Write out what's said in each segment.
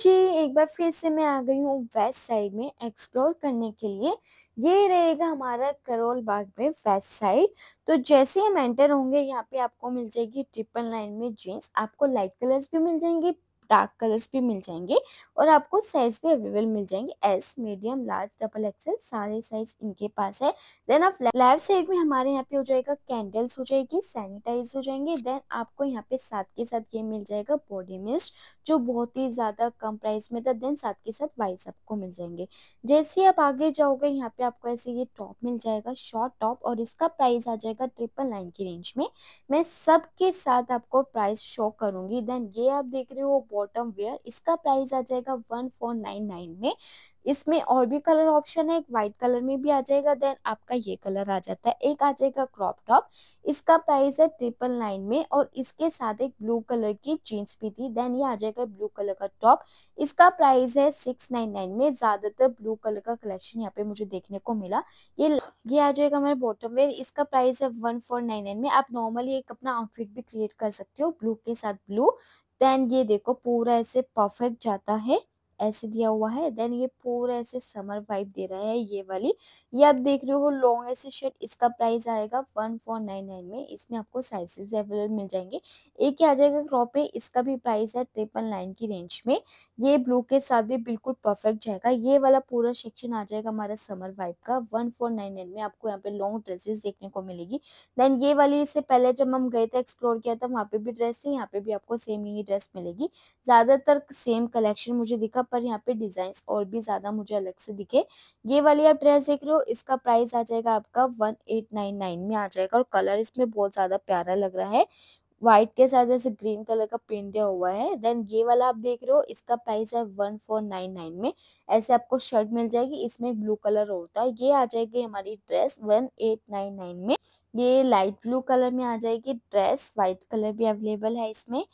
जी एक बार फिर से मैं आ गई हूँ वेस्ट साइड में एक्सप्लोर करने के लिए ये रहेगा हमारा करोल बाग में वेस्ट साइड तो जैसे हम एंटर होंगे यहाँ पे आपको मिल जाएगी ट्रिपल लाइन में जीन्स आपको लाइट कलर्स भी मिल जाएंगे डार्क कलर्स भी मिल जाएंगे और आपको साइज़ भी अवेलेबल मिल जाएंगे S medium large double XL सारे साइज इनके पास है देन आप लेफ्ट साइड में हमारे यहाँ पे हो जाएगा कैंडल्स हो जाएगी सैनिटाइज हो जाएंगे देन आपको यहाँ पे साथ के साथ ये मिल जाएगा बॉडी मिस्ट जो बहुत ही ज़्यादा कम प्राइस में था देन साथ के साथ वाइस आपको मिल जाएंगे जैसे आप आगे जाओगे यहाँ पे आपको ऐसे ये टॉप मिल जाएगा शॉर्ट टॉप और इसका प्राइस आ जाएगा ट्रिपल नाइन की रेंज में मैं सबके साथ आपको प्राइस शो करूंगी देन ये आप देख रहे हो बॉटम वेयर इसका प्राइस आ जाएगा वन फोर नाइन नाइन में इसमें और भी कलर ऑप्शन है एक व्हाइट कलर में भी आ जाएगा देन आपका ये कलर आ जाता है एक आ जाएगा क्रॉप टॉप इसका प्राइस है ट्रिपल नाइन में और इसके साथ एक ब्लू कलर की जीन्स भी थी देन ये आ जाएगा ब्लू कलर का टॉप इसका प्राइस है सिक्स नाइन नाइन में ज्यादातर ब्लू कलर का कलेक्शन यहाँ पे मुझे देखने को मिला ये ये आ जाएगा हमारे बॉटम वेयर इसका प्राइस है वन फोर नाइन नाइन में आप नॉर्मली एक अपना आउटफिट भी क्रिएट कर सकते हो ब्लू के साथ ब्लू देन ये देखो पूरा ऐसे परफेक्ट जाता है ऐसे दिया हुआ है देन ये पूरा ऐसे समर वाइब दे रहा है ये वाली ये आप देख रहे हो लॉन्ग ऐसे शर्ट इसका प्राइस आएगा वन फोर नाइन नाइन में इसमें आपको साइजेस अवेलेबल मिल जाएंगे एक ही आ जाएगा क्रॉप में इसका भी प्राइस है ट्रिपल नाइन की रेंज में ये ब्लू के साथ भी बिल्कुल परफेक्ट जाएगा ये वाला पूरा सेक्शन आ जाएगा हमारा समर वाइब का वन फोर नाइन नाइन में आपको यहाँ पे लॉन्ग ड्रेसेस देखने को मिलेगी देन ये वाली इससे पहले जब हम गए थे एक्सप्लोर किया था वहाँ पे भी ड्रेस थी यहाँ पे भी आपको सेम यही ड्रेस मिलेगी ज्यादातर सेम कलेक्शन मुझे दिखा जगह पर यहाँ पे डिजाइन और भी ज्यादा मुझे अलग से दिखे ये वाली आप ड्रेस देख रहे हो इसका प्राइस आ जाएगा आपका वन एट नाइन नाइन में आ जाएगा और कलर इसमें बहुत ज्यादा प्यारा लग रहा है व्हाइट के साथ ऐसे ग्रीन कलर का प्रिंट दिया हुआ है देन ये वाला आप देख रहे हो इसका प्राइस है वन फोर नाइन नाइन में ऐसे आपको शर्ट मिल जाएगी इसमें ब्लू कलर होता है ये आ जाएगी हमारी dress one eight nine nine में ये लाइट ब्लू कलर में आ जाएगी ड्रेस व्हाइट कलर भी अवेलेबल है इसमें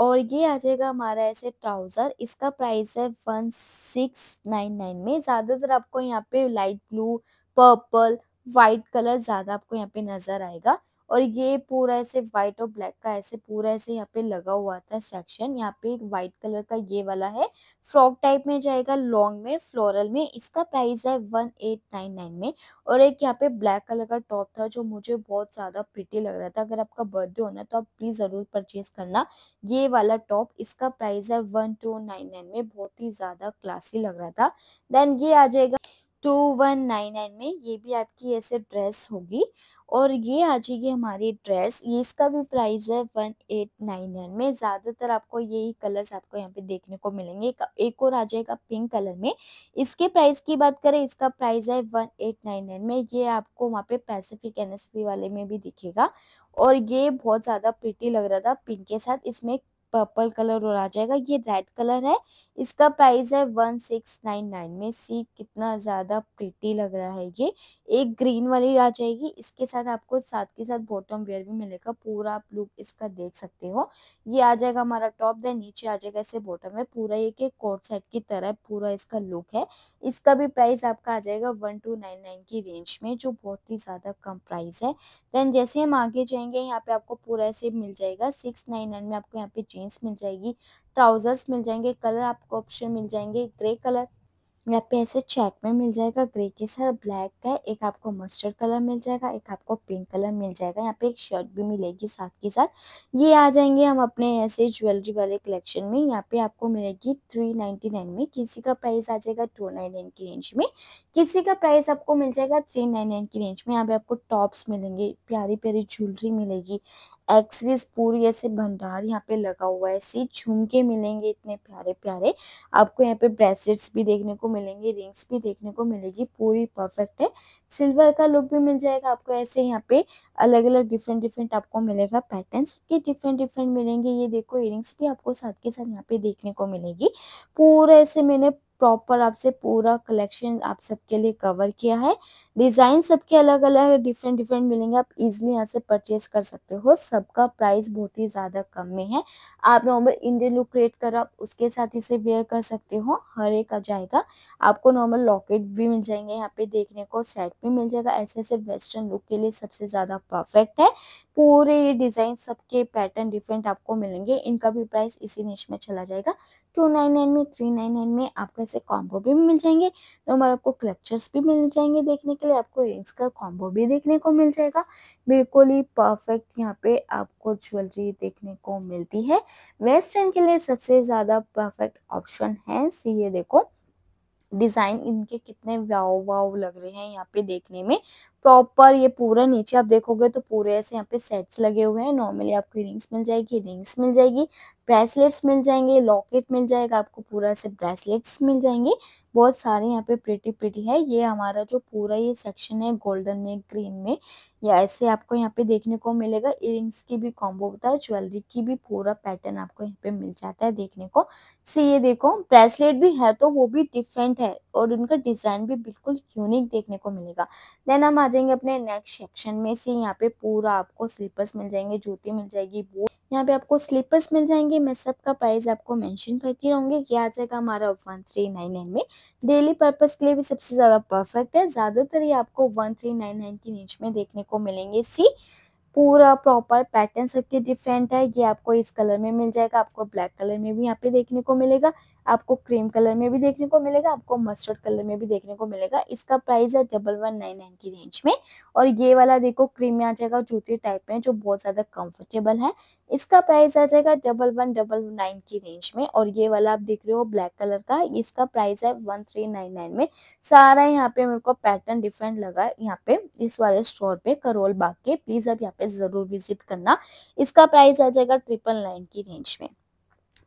और ये आ जाएगा हमारा ऐसे ट्राउज़र इसका प्राइस है वन सिक्स नाइन नाइन में ज़्यादातर आपको यहाँ पे light blue purple white colour ज़्यादा आपको यहाँ पे नज़र आएगा और ये पूरा ऐसे व्हाइट और ब्लैक का ऐसे पूरा ऐसे यहाँ पे लगा हुआ था सेक्शन यहाँ पे एक व्हाइट कलर का ये वाला है फ्रॉक टाइप में जाएगा लॉन्ग में फ्लोरल में इसका प्राइस है वन एट नाइन नाइन में और एक यहाँ पे ब्लैक कलर का टॉप था जो मुझे बहुत ज़्यादा प्रिटी लग रहा था अगर आपका बर्थडे होना तो आप प्लीज़ ज़रूर परचेज करना ये वाला टॉप इसका प्राइस है वन टू नाइन नाइन में बहुत ही ज़्यादा क्लासी लग रहा था देन ये आ जाएगा टू वन नाइन नाइन में ये भी आपकी ऐसे ड्रेस होगी और ये आ जाएगी हमारी ड्रेस ये इसका भी प्राइस है वन एट नाइन नाइन में ज़्यादातर आपको यही कलर्स आपको यहाँ पे देखने को मिलेंगे एक और आ जाएगा पिंक कलर में इसके प्राइस की बात करें इसका प्राइस है वन एट नाइन नाइन में ये आपको वहाँ पे पैसिफिक एनएसपी वाले में भी दिखेगा और ये बहुत ज़्यादा पिटी लग रहा था पिंक के साथ इसमें पर्पल कलर और आ जाएगा ये रेड कलर है इसका प्राइस है वन सिक्स नाइन नाइन में सी कितना ज़्यादा प्रीटी लग रहा है ये एक ग्रीन वाली आ जाएगी इसके साथ आपको साथ के साथ बॉटम वेयर भी मिलेगा पूरा आप लुक इसका देख सकते हो ये आ जाएगा हमारा टॉप देन नीचे आ जाएगा इसे बॉटम है पूरा ये के कोट सेट की तरह पूरा इसका लुक है इसका भी प्राइस आपका आ जाएगा वन टू नाइन नाइन की रेंज में जो बहुत ही ज़्यादा कम प्राइस है देन जैसे हम आगे जाएंगे यहाँ पे आपको पूरा ऐसे मिल जाएगा सिक्स नाइन नाइन में आपको यहाँ पे जीन्स मिल जाएगी ट्राउज़र्स मिल जाएंगे कलर आपको ऑप्शन मिल जाएंगे ग्रे कलर यहाँ पे ऐसे चेक में मिल जाएगा ग्रे के साथ ब्लैक का एक आपको मस्टर्ड कलर मिल जाएगा एक आपको पिंक कलर मिल जाएगा यहाँ पे एक शर्ट भी मिलेगी साथ के साथ ये आ जाएंगे हम अपने ऐसे ज्वेलरी वाले कलेक्शन में यहाँ पे आपको मिलेगी थ्री नाइन्टी नाइन में किसी का प्राइस आ जाएगा टू नाइन नाइन की रेंज में किसी का प्राइस आपको मिल जाएगा थ्री नाइन नाइन की रेंज में यहाँ पे आपको टॉप्स मिलेंगे प्यारी प्यारी ज्वेलरी मिलेगी एक्सरेज पूरी ऐसे भंडार यहाँ पे लगा हुआ है ऐसे झुमके मिलेंगे इतने प्यारे प्यारे आपको यहाँ पे ब्रेसलेट्स भी देखने को मिलेंगे रिंग्स भी देखने को मिलेगी पूरी परफेक्ट है सिल्वर का लुक भी मिल जाएगा आपको ऐसे यहाँ पे अलग अलग डिफरेंट डिफरेंट आपको मिलेगा पैटर्न के डिफरेंट डिफरेंट मिलेंगे ये देखो इयरिंग्स भी आपको साथ के साथ यहाँ पे देखने को मिलेगी पूरा ऐसे मैंने प्रॉपर आपसे पूरा कलेक्शन आप सबके लिए कवर किया है डिज़ाइन सबके अलग अलग डिफरेंट डिफरेंट मिलेंगे आप इजिली यहाँ से परचेज कर सकते हो सबका प्राइस बहुत ही ज़्यादा कम में है आप नॉर्मल इंडियन लुक क्रिएट कर आप उसके साथ इसे वेयर कर सकते हो हर एक आ जाएगा आपको नॉर्मल लॉकेट भी मिल जाएंगे यहाँ पे देखने को सेट भी मिल जाएगा ऐसे ऐसे वेस्टर्न लुक के लिए सबसे ज़्यादा परफेक्ट है पूरे ये डिज़ाइन सबके पैटर्न डिफरेंट आपको मिलेंगे इनका भी प्राइस इसी निश में चला जाएगा टू नाइन नाइन में थ्री नाइन नाइन में आपका इयरिंग्स के कॉम्बो भी मिल जाएंगे नॉर्मल आपको क्लचर्स भी मिल जाएंगे देखने के लिए आपको इयरिंग्स का कॉम्बो भी देखने को मिल जाएगा बिल्कुल ही परफेक्ट यहाँ पे आपको ज्वेलरी देखने को मिलती है वेस्टर्न के लिए सबसे ज़्यादा परफेक्ट ऑप्शन है ये देखो डिज़ाइन इनके कितने वाव वाव लग रहे हैं यहाँ पे देखने में प्रॉपर ये पूरा नीचे आप देखोगे तो पूरे ऐसे यहाँ पे सेट्स लगे हुए हैं नॉर्मली आपको रिंग्स मिल जाएगी रिंग्स मिल जाएगी ब्रेसलेट्स मिल जाएंगे लॉकेट मिल जाएगा आपको पूरा ऐसे ब्रेसलेट्स मिल जाएंगे बहुत सारे यहाँ पे प्रिटी प्रिटी है ये हमारा जो पूरा ये सेक्शन है गोल्डन में ग्रीन में या ऐसे आपको यहाँ पे देखने को मिलेगा इयरिंग्स की भी कॉम्बो होता है ज्वेलरी की भी पूरा पैटर्न आपको यहाँ पे मिल जाता है देखने को से ये देखो ब्रेसलेट भी है तो वो भी डिफरेंट है और उनका डिजाइन भी बिल्कुल यूनिक देखने को मिलेगा देन हम आ जाएंगे अपने नेक्स्ट सेक्शन में से यहाँ पे पूरा आपको स्लीपर्स मिल जाएंगे जूती मिल जाएगी वो यहाँ पे आपको स्लीपर्स मिल जाएंगे मैं सबका प्राइस आपको मेंशन करती रहूंगी कि आ जाएगा हमारा वन थ्री नाइन नाइन में डेली पर्पस के लिए भी सबसे ज़्यादा परफेक्ट है ज़्यादातर ये आपको वन थ्री नाइन नाइन के नीचे में देखने को मिलेंगे सी पूरा प्रॉपर पैटर्न सबके डिफरेंट है ये आपको इस कलर में मिल जाएगा आपको ब्लैक कलर में भी यहाँ पे देखने को मिलेगा आपको क्रीम कलर में भी देखने को मिलेगा आपको मस्टर्ड कलर में भी देखने को मिलेगा इसका प्राइस है डबल वन नाइन नाइन की रेंज में और ये वाला देखो क्रीम में आ जाएगा जूते टाइप में जो बहुत ज़्यादा कंफर्टेबल है इसका प्राइस आ जाएगा डबल वन डबल नाइन की रेंज में और ये वाला आप देख रहे हो ब्लैक कलर का इसका प्राइस है वन थ्री नाइन नाइन में सारा यहाँ पे मेरे को पैटर्न डिफरेंट लगा यहाँ पे इस वाले स्टोर पे करोल बाग के प्लीज़ आप यहाँ पे ज़रूर विजिट करना इसका प्राइस आ जाएगा ट्रिपल नाइन की रेंज में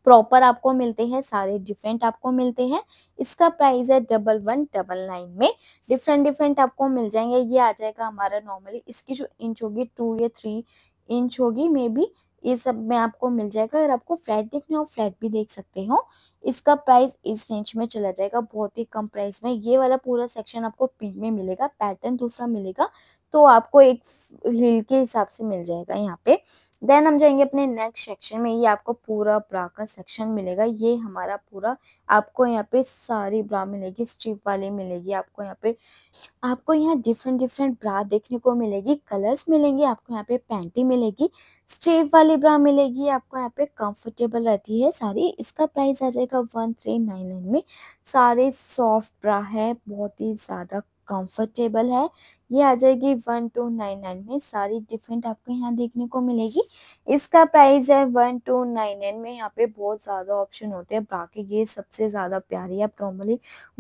प्रॉपर आपको मिलते हैं सारे डिफरेंट आपको मिलते हैं इसका प्राइस है डबल वन डबल नाइन में डिफरेंट डिफरेंट आपको मिल जाएंगे ये आ जाएगा हमारा नॉर्मली इसकी जो इंच होगी टू या थ्री इंच होगी मे बी ये सब में आपको मिल जाएगा अगर आपको फ्लैट देखना हो फ्लैट भी देख सकते हो इसका प्राइस इस रेंज में चला जाएगा बहुत ही कम प्राइस में ये वाला पूरा सेक्शन आपको पिंक में मिलेगा पैटर्न दूसरा मिलेगा तो आपको एक हील के हिसाब से मिल जाएगा यहाँ पे देन हम जाएंगे अपने नेक्स्ट सेक्शन में ये आपको पूरा ब्रा का सेक्शन मिलेगा ये हमारा पूरा आपको यहाँ पे सारी ब्रा मिलेगी स्ट्रीप वाली मिलेगी आपको यहाँ पे आपको यहाँ डिफरेंट डिफरेंट ब्रा देखने को मिलेगी कलर्स मिलेंगे आपको यहाँ पे पैंटी मिलेगी स्ट्रीप वाली ब्रा मिलेगी आपको यहाँ पे कंफर्टेबल रहती है सारी इसका प्राइस आ जाएगा मिलेगा वन थ्री नाइन नाइन में सारे सॉफ्ट ब्रा है बहुत ही ज़्यादा कंफर्टेबल है ये आ जाएगी वन टू नाइन नाइन में सारी डिफरेंट आपको यहाँ देखने को मिलेगी इसका प्राइस है वन टू नाइन नाइन में यहाँ पे बहुत ज़्यादा ऑप्शन होते हैं बाकी ये सबसे ज़्यादा प्यारी आप नॉर्मली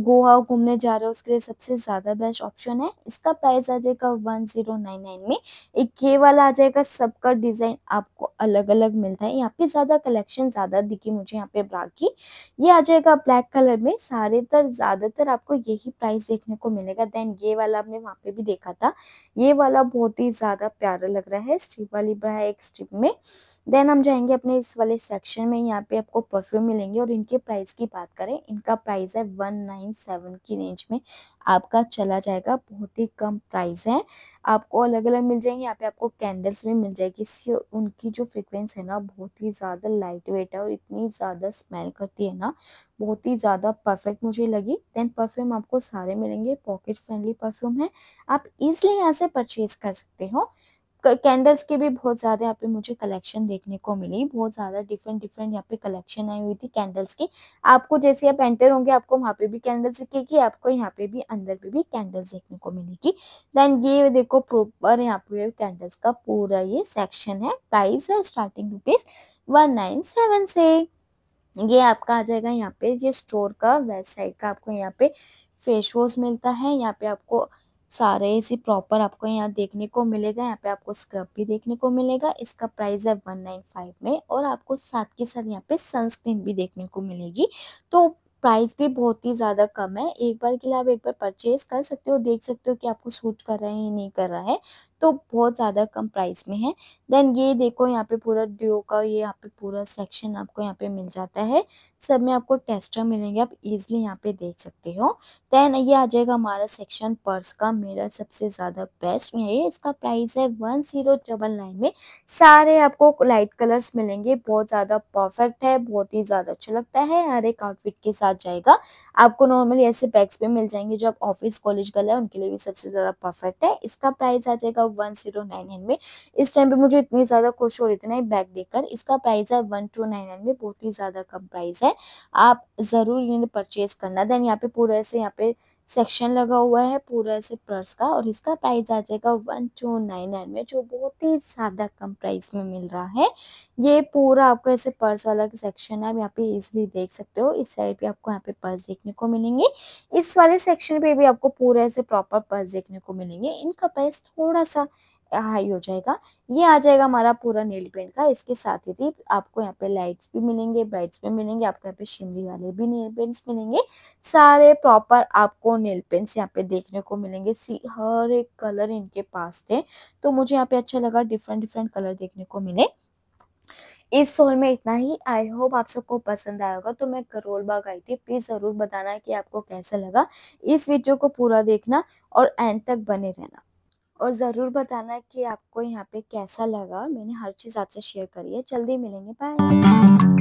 गोवा घूमने जा रहे हो उसके लिए सबसे ज़्यादा बेस्ट ऑप्शन है इसका प्राइस आ जाएगा वन जीरो नाइन नाइन में एक ये वाला आ जाएगा सबका डिज़ाइन आपको अलग अलग मिलता है यहाँ पे ज़्यादा कलेक्शन ज़्यादा दिखी मुझे यहाँ पे ब्राक की ये आ जाएगा ब्लैक कलर में सारे तर ज़्यादातर आपको यही प्राइस देखने को मिलेगा देन ये वाला आपने वहाँ पे भी देख देखा था ये वाला बहुत ही ज़्यादा प्यारा लग रहा है स्ट्रिप वाली ब्रा है एक स्ट्रिप में देन हम जाएंगे अपने इस वाले सेक्शन में यहाँ पे आपको परफ्यूम मिलेंगे और इनके प्राइस की बात करें इनका प्राइस है वन नाइन सेवन की रेंज में आपका चला जाएगा बहुत ही कम प्राइस है आपको अलग अलग मिल जाएंगे यहाँ पे आपको कैंडल्स भी मिल जाएगी इससे उनकी जो फ्रिक्वेंस है ना बहुत ही ज़्यादा लाइट वेट है और इतनी ज़्यादा स्मेल करती है ना बहुत ही ज़्यादा परफेक्ट मुझे लगी देन परफ्यूम आपको सारे मिलेंगे पॉकेट फ्रेंडली परफ्यूम है आप इजली यहाँ से परचेज कर सकते हो कैंडल्स के भी बहुत ज़्यादा यहाँ पे मुझे कलेक्शन देखने को मिली बहुत ज़्यादा डिफरेंट डिफरेंट यहाँ पे कलेक्शन आई हुई थी कैंडल्स की आपको जैसे आप एंटर होंगे आपको वहाँ पे भी कैंडल्स दिखेगी आपको यहाँ पे भी अंदर पे भी कैंडल्स देखने को मिलेगी देन ये देखो प्रोपर यहाँ पे कैंडल्स का पूरा ये सेक्शन है प्राइस है starting rupees one nine seven से ये आपका आ जाएगा यहाँ पे ये स्टोर का वेबसाइट का आपको यहाँ पे फेस वॉश मिलता है यहाँ पे आपको सारे इसी प्रॉपर आपको यहाँ देखने को मिलेगा यहाँ पे आपको स्क्रब भी देखने को मिलेगा इसका प्राइस है वन नाइन फाइव में और आपको साथ के साथ यहाँ पे सनस्क्रीन भी देखने को मिलेगी तो प्राइस भी बहुत ही ज़्यादा कम है एक बार के लिए आप एक बार परचेज कर सकते हो देख सकते हो कि आपको सूट कर रहा है या नहीं कर रहा है तो बहुत ज़्यादा कम प्राइस में है देन ये देखो यहाँ पे पूरा ड्यो का ये यहाँ पे पूरा सेक्शन आपको यहाँ पे मिल जाता है सब में आपको टेस्टर मिलेंगे आप इजिली यहाँ पे देख सकते हो देन ये आ जाएगा हमारा सेक्शन पर्स का मेरा सबसे ज़्यादा बेस्ट है इसका प्राइस है वन जीरो डबल नाइन में सारे आपको लाइट कलर्स मिलेंगे बहुत ज़्यादा परफेक्ट है बहुत ही ज़्यादा अच्छा लगता है हर एक आउटफिट के साथ जाएगा आपको नॉर्मली ऐसे बैग्स पे मिल जाएंगे जो आप ऑफिस कॉलेज गला है उनके लिए भी सबसे ज़्यादा परफेक्ट है इसका प्राइस आ जाएगा वन जीरो नाइन नाइन में इस टाइम पे मुझे इतनी ज़्यादा खुश हो रही थी ना ये बैग देखकर इसका प्राइस है वन टू नाइन नाइन में बहुत ही ज़्यादा कम प्राइस है आप ज़रूर इन्हें परचेज करना देन यहाँ पे पूरा ऐसे यहाँ पे सेक्शन लगा हुआ है पूरा से पर्स का और इसका प्राइस आ जाएगा वन टू नाइन नाइन में जो बहुत ही ज़्यादा कम प्राइस में मिल रहा है ये पूरा आपको ऐसे पर्स वाला सेक्शन है आप यहाँ पे इजिली देख सकते हो इस साइड पे आपको यहाँ पे पर्स देखने को मिलेंगे इस वाले सेक्शन पे भी आपको पूरा ऐसे प्रॉपर पर्स देखने को मिलेंगे इनका प्राइस थोड़ा सा हाई हो जाएगा ये आ जाएगा हमारा पूरा नेल पेंट का इसके साथ ही थी आपको यहाँ पे लाइट्स भी मिलेंगे ब्राइट्स भी मिलेंगे आपको यहाँ पे शिमरी वाले भी नेल पेंट्स मिलेंगे सारे प्रॉपर आपको नेल पेंट्स यहाँ पे देखने को मिलेंगे सी हर एक कलर इनके पास थे तो मुझे यहाँ पे अच्छा लगा डिफरेंट डिफरेंट कलर देखने को मिले इस सोल में इतना ही आई होप आप सबको पसंद आया होगा तो मैं करोल बाग आई थी प्लीज़ ज़रूर बताना कि आपको कैसा लगा इस वीडियो को पूरा देखना और एंड तक बने रहना और ज़रूर बताना कि आपको यहाँ पे कैसा लगा मैंने हर चीज़ आपसे शेयर करी है जल्दी मिलेंगे बाय